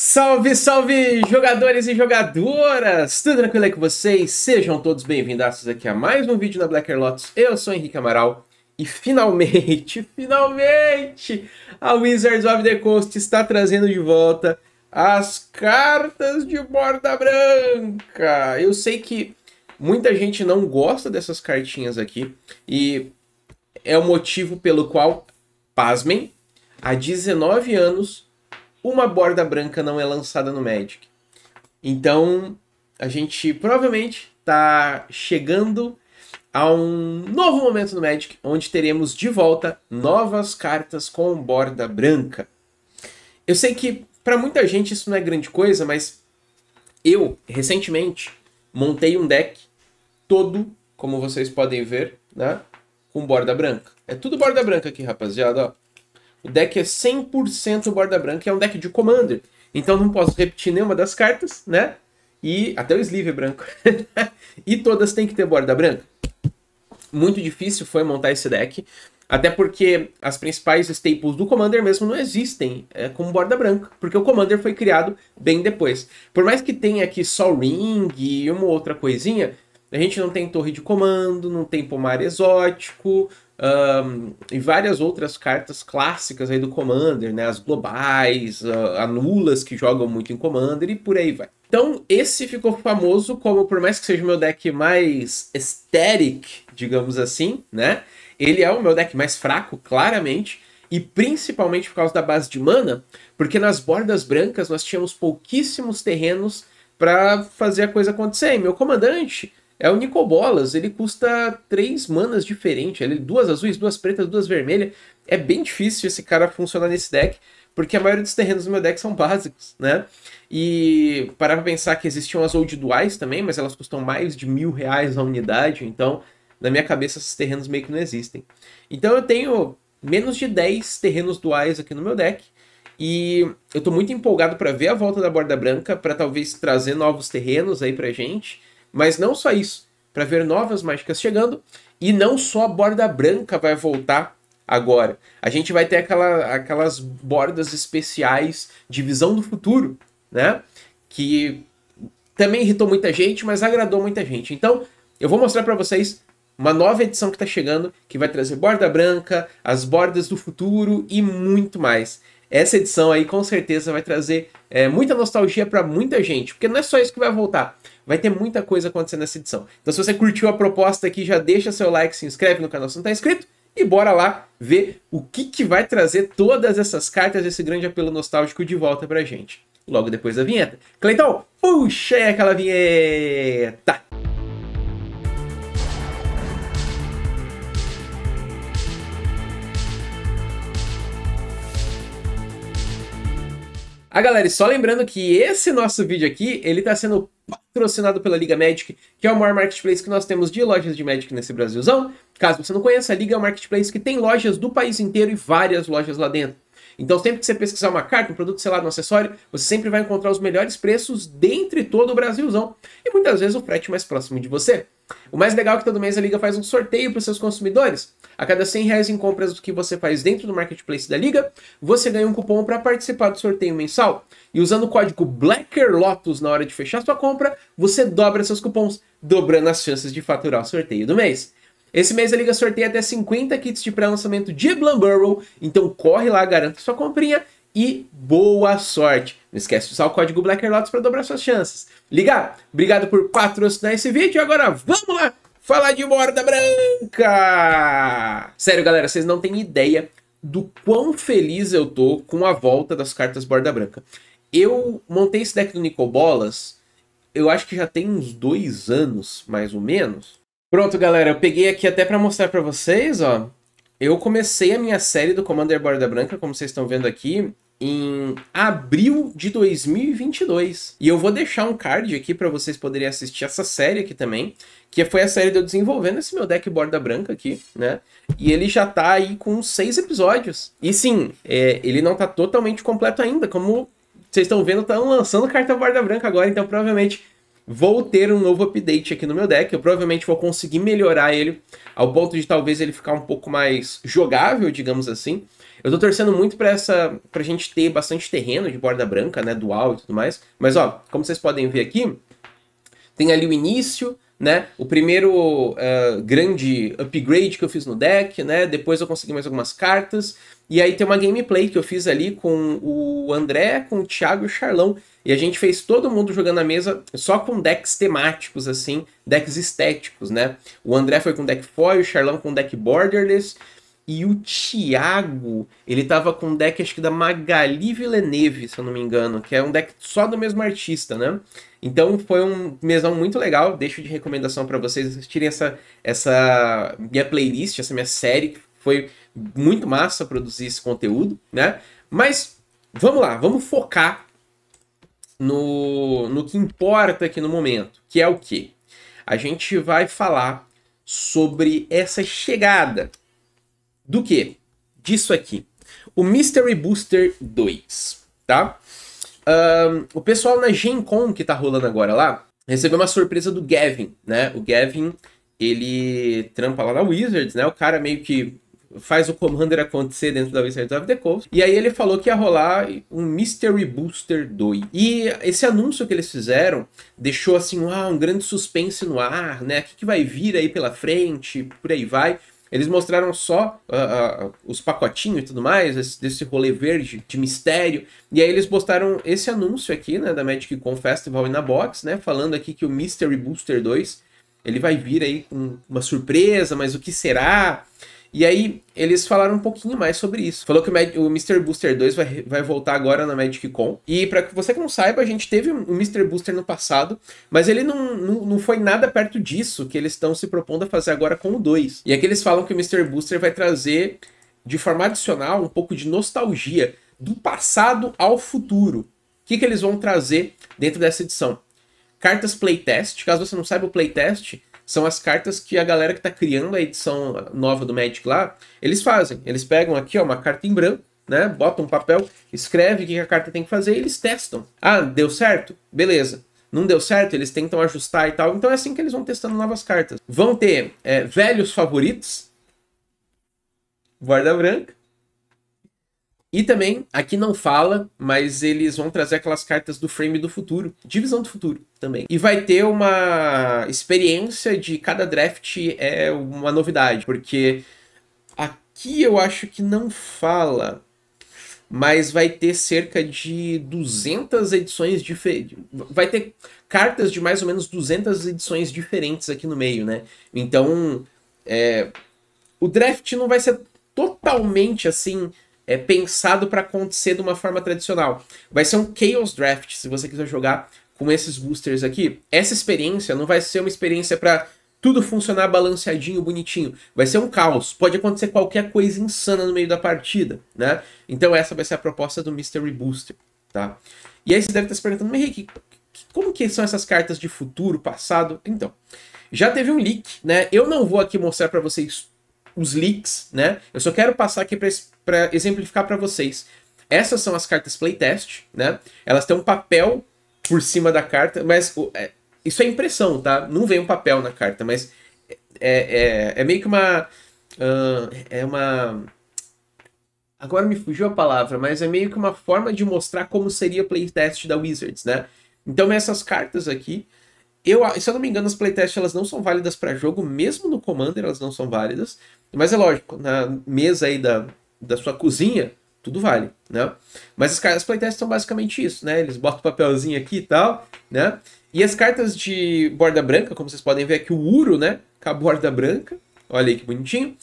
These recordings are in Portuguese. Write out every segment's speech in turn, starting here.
Salve, salve, jogadores e jogadoras! Tudo tranquilo aí com vocês? Sejam todos bem-vindos aqui a mais um vídeo na Blacker Lotus. Eu sou Henrique Amaral e finalmente, finalmente, a Wizards of the Coast está trazendo de volta as cartas de borda branca. Eu sei que muita gente não gosta dessas cartinhas aqui e é o motivo pelo qual, pasmem, há 19 anos uma borda branca não é lançada no Magic. Então, a gente provavelmente está chegando a um novo momento no Magic, onde teremos de volta novas cartas com borda branca. Eu sei que para muita gente isso não é grande coisa, mas eu recentemente montei um deck todo, como vocês podem ver, né, com borda branca. É tudo borda branca aqui, rapaziada, ó. O deck é 100% borda branca, é um deck de Commander. Então não posso repetir nenhuma das cartas, né? E até o sleeve é branco. e todas têm que ter borda branca. Muito difícil foi montar esse deck, até porque as principais staples do Commander mesmo não existem é, borda branca, porque o Commander foi criado bem depois. Por mais que tenha aqui só ring e uma outra coisinha, a gente não tem torre de comando, não tem pomar exótico, um, e várias outras cartas clássicas aí do Commander, né? As globais, uh, anulas que jogam muito em Commander e por aí vai. Então, esse ficou famoso como, por mais que seja o meu deck mais aesthetic, digamos assim, né? Ele é o meu deck mais fraco, claramente, e principalmente por causa da base de mana, porque nas bordas brancas nós tínhamos pouquíssimos terrenos para fazer a coisa acontecer. E meu comandante é o Nicobolas, ele custa três manas diferentes, ele duas azuis, duas pretas, duas vermelhas. É bem difícil esse cara funcionar nesse deck, porque a maioria dos terrenos do meu deck são básicos, né? E parava pensar que existiam as old duais também, mas elas custam mais de mil reais a unidade, então na minha cabeça esses terrenos meio que não existem. Então eu tenho menos de 10 terrenos duais aqui no meu deck, e eu tô muito empolgado para ver a volta da borda branca, para talvez trazer novos terrenos aí pra gente. Mas não só isso, para ver novas mágicas chegando e não só a borda branca vai voltar agora. A gente vai ter aquela, aquelas bordas especiais de visão do futuro, né? Que também irritou muita gente, mas agradou muita gente. Então, eu vou mostrar para vocês uma nova edição que está chegando, que vai trazer borda branca, as bordas do futuro e muito mais essa edição aí com certeza vai trazer é, muita nostalgia para muita gente, porque não é só isso que vai voltar, vai ter muita coisa acontecendo nessa edição. Então se você curtiu a proposta aqui, já deixa seu like, se inscreve no canal se não está inscrito e bora lá ver o que, que vai trazer todas essas cartas, esse grande apelo nostálgico de volta pra gente. Logo depois da vinheta. Cleiton, puxa aí aquela vinheta! Ah, galera, só lembrando que esse nosso vídeo aqui, ele tá sendo patrocinado pela Liga Magic, que é o maior marketplace que nós temos de lojas de Magic nesse Brasilzão. Caso você não conheça, a Liga é um marketplace que tem lojas do país inteiro e várias lojas lá dentro. Então, sempre que você pesquisar uma carta, um produto, sei lá, um acessório, você sempre vai encontrar os melhores preços dentre todo o Brasilzão. E muitas vezes o frete mais próximo de você. O mais legal é que todo mês a Liga faz um sorteio para os seus consumidores. A cada 100 reais em compras que você faz dentro do Marketplace da Liga, você ganha um cupom para participar do sorteio mensal. E usando o código BLACKERLOTUS na hora de fechar sua compra, você dobra seus cupons, dobrando as chances de faturar o sorteio do mês. Esse mês a Liga sorteia até 50 kits de pré-lançamento de Blumburrow, então corre lá, garanta sua comprinha e boa sorte. Não esquece de usar o código BlackerLotus para dobrar suas chances. Ligar? Obrigado por patrocinar esse vídeo. Agora vamos lá falar de Borda Branca! Sério, galera, vocês não têm ideia do quão feliz eu tô com a volta das cartas Borda Branca. Eu montei esse deck do Nicobolas, eu acho que já tem uns dois anos, mais ou menos. Pronto, galera, eu peguei aqui até para mostrar para vocês, ó. Eu comecei a minha série do Commander Borda Branca, como vocês estão vendo aqui em abril de 2022. E eu vou deixar um card aqui para vocês poderem assistir essa série aqui também, que foi a série de eu desenvolvendo esse meu deck borda branca aqui, né? E ele já tá aí com seis episódios. E sim, é, ele não tá totalmente completo ainda, como vocês estão vendo, estão tá lançando carta borda branca agora, então provavelmente vou ter um novo update aqui no meu deck. Eu provavelmente vou conseguir melhorar ele ao ponto de talvez ele ficar um pouco mais jogável, digamos assim. Eu tô torcendo muito pra, essa, pra gente ter bastante terreno de borda branca, né? Dual e tudo mais. Mas, ó, como vocês podem ver aqui, tem ali o início, né? O primeiro uh, grande upgrade que eu fiz no deck, né? Depois eu consegui mais algumas cartas. E aí tem uma gameplay que eu fiz ali com o André, com o Thiago e o Charlão. E a gente fez todo mundo jogando a mesa só com decks temáticos, assim, decks estéticos, né? O André foi com deck foil, o Charlão com deck borderless. E o Thiago, ele tava com um deck, acho que da Magali Villeneuve, se eu não me engano, que é um deck só do mesmo artista, né? Então foi um mesão muito legal. Deixo de recomendação para vocês assistirem essa, essa minha playlist, essa minha série, que foi muito massa produzir esse conteúdo, né? Mas vamos lá, vamos focar no, no que importa aqui no momento, que é o que? A gente vai falar sobre essa chegada do que? Disso aqui. O Mystery Booster 2, tá? Um, o pessoal na Gen Con que tá rolando agora lá, recebeu uma surpresa do Gavin, né? O Gavin, ele trampa lá na Wizards, né? O cara meio que faz o Commander acontecer dentro da Wizards of the Coast. E aí ele falou que ia rolar um Mystery Booster 2. E esse anúncio que eles fizeram deixou assim, ah, um grande suspense no ar, né? O que, que vai vir aí pela frente, por aí vai. Eles mostraram só uh, uh, os pacotinhos e tudo mais, esse, desse rolê verde de mistério. E aí eles postaram esse anúncio aqui, né, da Magic Con Festival e na Box, né, falando aqui que o Mystery Booster 2, ele vai vir aí com uma surpresa, mas o que será? E aí, eles falaram um pouquinho mais sobre isso. Falou que o, Mag o Mr. Booster 2 vai, vai voltar agora na Magic Con. E para você que não saiba, a gente teve um Mr. Booster no passado, mas ele não, não, não foi nada perto disso que eles estão se propondo a fazer agora com o 2. E aqui eles falam que o Mr. Booster vai trazer, de forma adicional, um pouco de nostalgia do passado ao futuro. O que, que eles vão trazer dentro dessa edição? Cartas playtest. Caso você não saiba, o playtest são as cartas que a galera que está criando a edição nova do Magic lá, eles fazem. Eles pegam aqui ó, uma carta em branco, né? Botam um papel, escreve o que a carta tem que fazer e eles testam. Ah, deu certo? Beleza. Não deu certo, eles tentam ajustar e tal. Então é assim que eles vão testando novas cartas. Vão ter é, velhos favoritos, guarda branca, e também, aqui não fala, mas eles vão trazer aquelas cartas do frame do futuro, divisão do futuro também. E vai ter uma experiência de cada draft é uma novidade, porque aqui eu acho que não fala, mas vai ter cerca de 200 edições diferentes. Vai ter cartas de mais ou menos 200 edições diferentes aqui no meio, né? Então, é... o draft não vai ser totalmente assim é, pensado para acontecer de uma forma tradicional. Vai ser um Chaos Draft, se você quiser jogar com esses boosters aqui. Essa experiência não vai ser uma experiência para tudo funcionar balanceadinho, bonitinho. Vai ser um caos. Pode acontecer qualquer coisa insana no meio da partida, né? Então essa vai ser a proposta do Mystery Booster, tá? E aí você deve estar se perguntando, mas Henrique, como que são essas cartas de futuro, passado? Então, já teve um leak, né? Eu não vou aqui mostrar para vocês os leaks, né? Eu só quero passar aqui para para exemplificar para vocês. Essas são as cartas playtest, né? Elas têm um papel por cima da carta, mas é, isso é impressão, tá? Não vem um papel na carta, mas é, é, é meio que uma. Uh, é uma. Agora me fugiu a palavra, mas é meio que uma forma de mostrar como seria playtest da Wizards, né? Então essas cartas aqui, eu, se eu não me engano, as playtests elas não são válidas para jogo, mesmo no Commander elas não são válidas. Mas é lógico, na mesa aí da, da sua cozinha, tudo vale, né? Mas as, as playtests são basicamente isso, né? Eles botam o papelzinho aqui e tal, né? E as cartas de borda branca, como vocês podem ver aqui, o Uro, né? Com a borda branca, olha aí que bonitinho.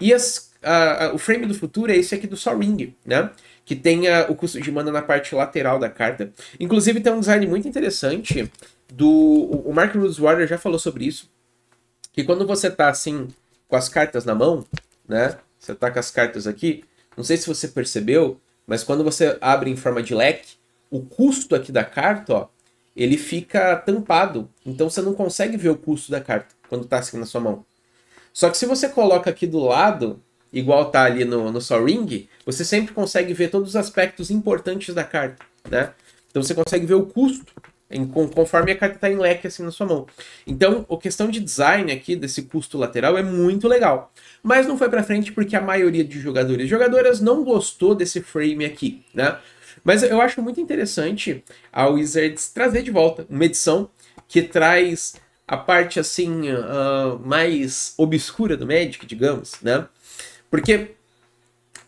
E as, a, a, o frame do futuro é esse aqui do Soaring, né? Que tem a, o custo de mana na parte lateral da carta. Inclusive tem um design muito interessante do... O, Mark Roots já falou sobre isso. Que quando você tá, assim, com as cartas na mão, né? Você ataca tá as cartas aqui. Não sei se você percebeu, mas quando você abre em forma de leque, o custo aqui da carta, ó, ele fica tampado. Então você não consegue ver o custo da carta quando está assim na sua mão. Só que se você coloca aqui do lado, igual tá ali no, no só ring, você sempre consegue ver todos os aspectos importantes da carta, né? Então você consegue ver o custo em, conforme a carta está em leque assim na sua mão. Então, a questão de design aqui desse custo lateral é muito legal. Mas não foi para frente porque a maioria de jogadores e jogadoras não gostou desse frame aqui, né? Mas eu acho muito interessante a Wizards trazer de volta uma edição que traz a parte assim uh, mais obscura do Magic, digamos, né? Porque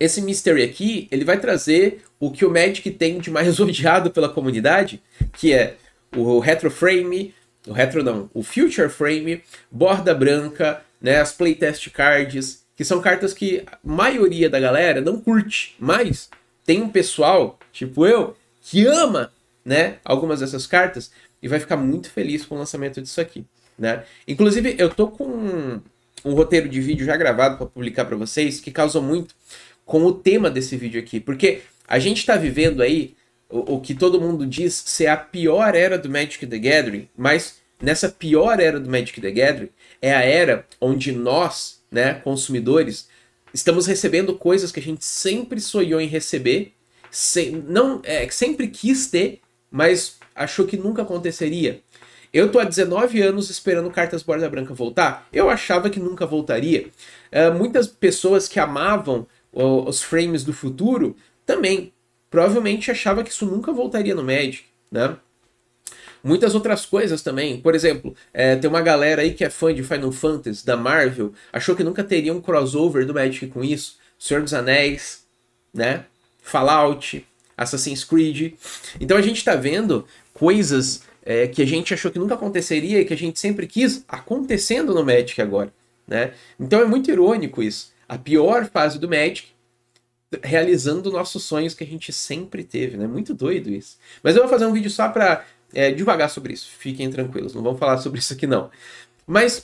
esse mystery aqui, ele vai trazer o que o Magic tem de mais odiado pela comunidade, que é o retroframe, o retro não, o future frame, borda branca, né, as playtest cards, que são cartas que a maioria da galera não curte, mas tem um pessoal, tipo eu, que ama, né, algumas dessas cartas e vai ficar muito feliz com o lançamento disso aqui, né? Inclusive, eu tô com um, um roteiro de vídeo já gravado para publicar para vocês que causou muito com o tema desse vídeo aqui, porque a gente está vivendo aí o, o que todo mundo diz ser a pior era do Magic the Gathering, mas nessa pior era do Magic the Gathering é a era onde nós, né, consumidores, estamos recebendo coisas que a gente sempre sonhou em receber, não, é, sempre quis ter, mas achou que nunca aconteceria. Eu tô há 19 anos esperando cartas borda branca voltar. Eu achava que nunca voltaria. Uh, muitas pessoas que amavam uh, os frames do futuro também provavelmente achava que isso nunca voltaria no Magic, né? Muitas outras coisas também, por exemplo, é, tem uma galera aí que é fã de Final Fantasy, da Marvel, achou que nunca teria um crossover do Magic com isso, Senhor dos Anéis, né? Fallout, Assassin's Creed. Então a gente está vendo coisas é, que a gente achou que nunca aconteceria e que a gente sempre quis acontecendo no Magic agora, né? Então é muito irônico isso. A pior fase do Magic realizando nossos sonhos que a gente sempre teve, né? Muito doido isso. Mas eu vou fazer um vídeo só para é, devagar sobre isso. Fiquem tranquilos, não vamos falar sobre isso aqui não. Mas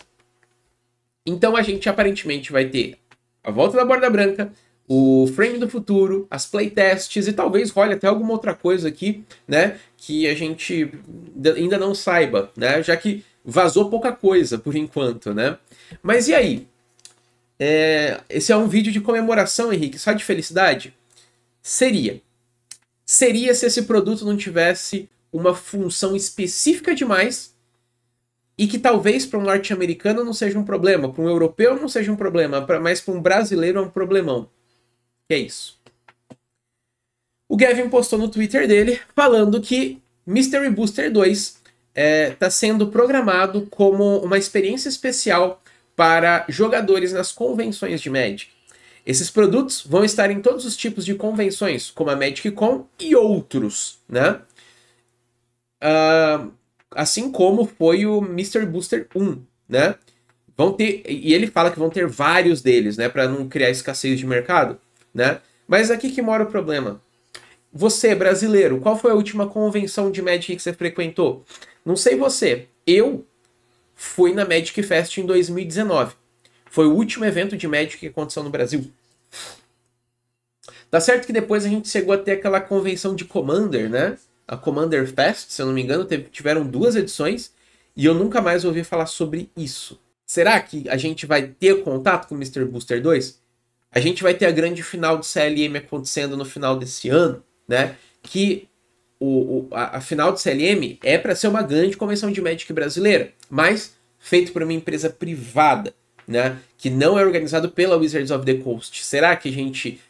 então a gente aparentemente vai ter a volta da borda branca, o frame do futuro, as playtests e talvez role até alguma outra coisa aqui, né? Que a gente ainda não saiba, né? Já que vazou pouca coisa por enquanto, né? Mas e aí? É, esse é um vídeo de comemoração, Henrique, só de felicidade? Seria. Seria se esse produto não tivesse uma função específica demais e que talvez para um norte-americano não seja um problema, para um europeu não seja um problema, pra, mas para um brasileiro é um problemão. é isso. O Gavin postou no Twitter dele falando que Mystery Booster 2 está é, tá sendo programado como uma experiência especial para jogadores nas convenções de Magic. Esses produtos vão estar em todos os tipos de convenções, como a Magic Con e outros, né? Uh, assim como foi o Mr. Booster 1, né? Vão ter, e ele fala que vão ter vários deles, né? Para não criar escassez de mercado, né? Mas aqui que mora o problema. Você, brasileiro, qual foi a última convenção de Magic que você frequentou? Não sei você. Eu foi na Magic Fest em 2019. Foi o último evento de Magic que aconteceu no Brasil. Tá certo que depois a gente chegou até aquela convenção de Commander, né? A Commander Fest, se eu não me engano, teve, tiveram duas edições e eu nunca mais ouvi falar sobre isso. Será que a gente vai ter contato com o Mr. Booster 2? A gente vai ter a grande final do CLM acontecendo no final desse ano, né? Que o, o a, a, final do CLM é para ser uma grande convenção de Magic brasileira, mas feito por uma empresa privada, né? Que não é organizado pela Wizards of the Coast. Será que a gente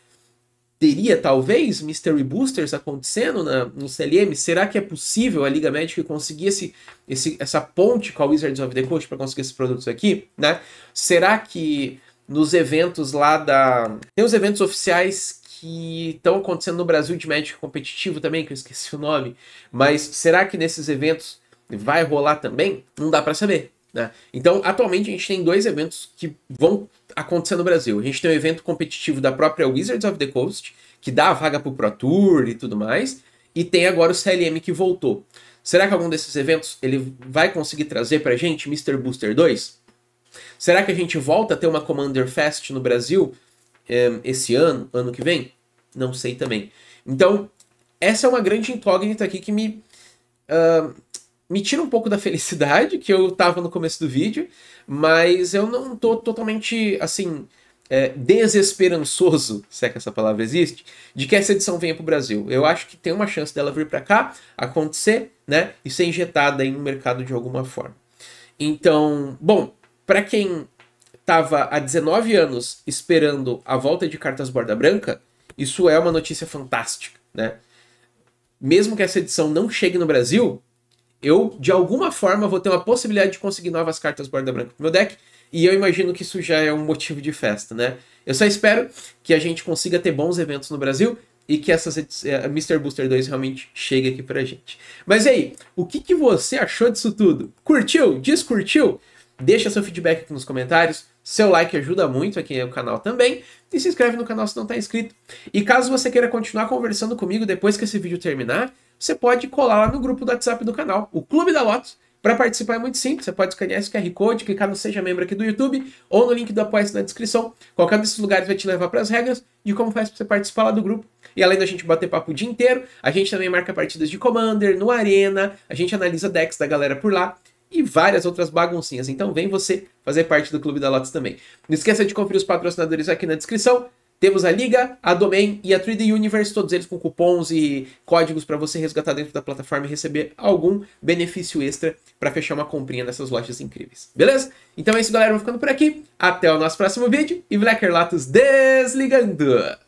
teria talvez Mystery Boosters acontecendo na, no CLM? Será que é possível a Liga Magic conseguir esse, esse, essa ponte com a Wizards of the Coast para conseguir esses produtos aqui? Né? Será que nos eventos lá da. Tem os eventos oficiais que estão acontecendo no Brasil de Magic competitivo também, que eu esqueci o nome. Mas será que nesses eventos vai rolar também? Não dá para saber. Né? Então, atualmente a gente tem dois eventos que vão acontecer no Brasil. A gente tem o um evento competitivo da própria Wizards of the Coast, que dá a vaga pro Pro Tour e tudo mais, e tem agora o CLM que voltou. Será que algum desses eventos ele vai conseguir trazer pra gente Mr. Booster 2? Será que a gente volta a ter uma Commander Fest no Brasil esse ano, ano que vem? Não sei também. Então, essa é uma grande incógnita aqui que me. Uh, me tira um pouco da felicidade que eu tava no começo do vídeo, mas eu não tô totalmente, assim, é, desesperançoso, se é que essa palavra existe, de que essa edição venha pro Brasil. Eu acho que tem uma chance dela vir para cá, acontecer, né, e ser injetada aí no mercado de alguma forma. Então, bom, para quem estava há 19 anos esperando a volta de cartas borda branca, isso é uma notícia fantástica, né? Mesmo que essa edição não chegue no Brasil, eu de alguma forma vou ter uma possibilidade de conseguir novas cartas borda branca pro meu deck, e eu imagino que isso já é um motivo de festa, né? Eu só espero que a gente consiga ter bons eventos no Brasil e que essa é, Mr. Booster 2 realmente chegue aqui pra gente. Mas e aí, o que, que você achou disso tudo? Curtiu? Descurtiu? Deixa seu feedback aqui nos comentários. Seu like ajuda muito aqui no canal também. E se inscreve no canal se não está inscrito. E caso você queira continuar conversando comigo depois que esse vídeo terminar, você pode colar lá no grupo do WhatsApp do canal, o Clube da Lotus. Para participar é muito simples, você pode escanear esse QR Code, clicar no Seja Membro aqui do YouTube ou no link do Apoia-se na descrição. Qualquer um desses lugares vai te levar para as regras de como faz para você participar lá do grupo. E além da gente bater papo o dia inteiro, a gente também marca partidas de Commander, no Arena, a gente analisa decks da galera por lá e várias outras baguncinhas. Então vem você fazer parte do Clube da Lotus também. Não esqueça de conferir os patrocinadores aqui na descrição. Temos a Liga, a Domain e a 3D Universe, todos eles com cupons e códigos para você resgatar dentro da plataforma e receber algum benefício extra para fechar uma comprinha nessas lojas incríveis. Beleza? Então é isso, galera. Vou ficando por aqui. Até o nosso próximo vídeo e Blacker Lotus desligando!